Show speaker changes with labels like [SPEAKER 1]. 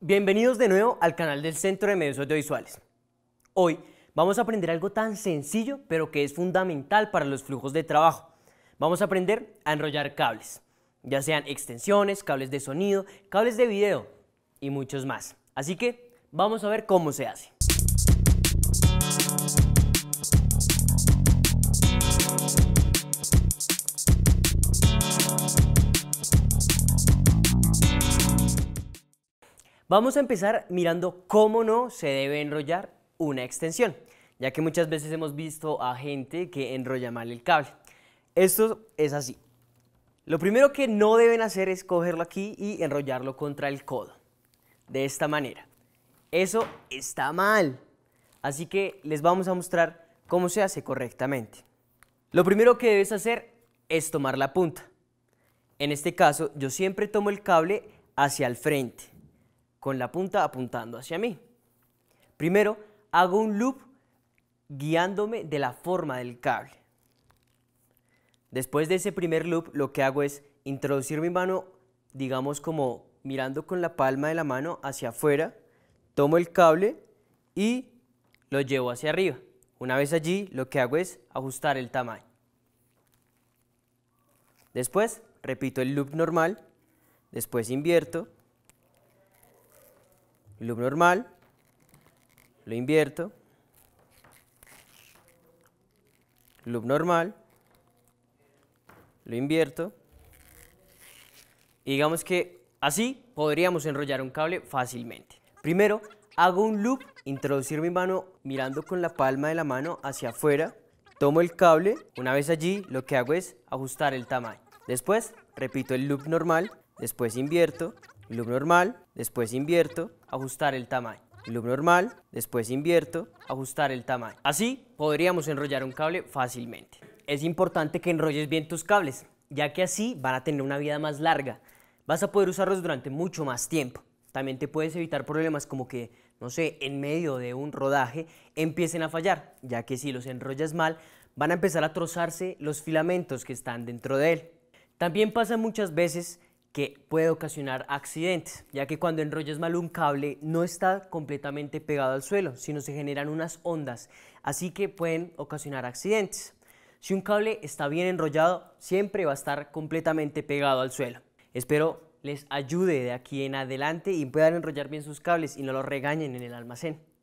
[SPEAKER 1] Bienvenidos de nuevo al canal del Centro de Medios Audiovisuales. Hoy vamos a aprender algo tan sencillo pero que es fundamental para los flujos de trabajo. Vamos a aprender a enrollar cables, ya sean extensiones, cables de sonido, cables de video y muchos más. Así que vamos a ver cómo se hace. Vamos a empezar mirando cómo no se debe enrollar una extensión, ya que muchas veces hemos visto a gente que enrolla mal el cable. Esto es así. Lo primero que no deben hacer es cogerlo aquí y enrollarlo contra el codo, de esta manera. Eso está mal, así que les vamos a mostrar cómo se hace correctamente. Lo primero que debes hacer es tomar la punta. En este caso, yo siempre tomo el cable hacia el frente con la punta apuntando hacia mí. Primero, hago un loop guiándome de la forma del cable. Después de ese primer loop, lo que hago es introducir mi mano, digamos como mirando con la palma de la mano hacia afuera, tomo el cable y lo llevo hacia arriba. Una vez allí, lo que hago es ajustar el tamaño. Después, repito el loop normal, después invierto, loop normal, lo invierto, loop normal, lo invierto, y digamos que así podríamos enrollar un cable fácilmente. Primero, hago un loop, introducir mi mano mirando con la palma de la mano hacia afuera, tomo el cable, una vez allí lo que hago es ajustar el tamaño. Después, repito el loop normal, después invierto, loop normal, después invierto, ajustar el tamaño. Loop normal, después invierto, ajustar el tamaño. Así podríamos enrollar un cable fácilmente. Es importante que enrolles bien tus cables, ya que así van a tener una vida más larga. Vas a poder usarlos durante mucho más tiempo. También te puedes evitar problemas como que, no sé, en medio de un rodaje empiecen a fallar, ya que si los enrollas mal, van a empezar a trozarse los filamentos que están dentro de él. También pasa muchas veces que puede ocasionar accidentes, ya que cuando enrollas mal un cable no está completamente pegado al suelo, sino se generan unas ondas, así que pueden ocasionar accidentes. Si un cable está bien enrollado, siempre va a estar completamente pegado al suelo. Espero les ayude de aquí en adelante y puedan enrollar bien sus cables y no los regañen en el almacén.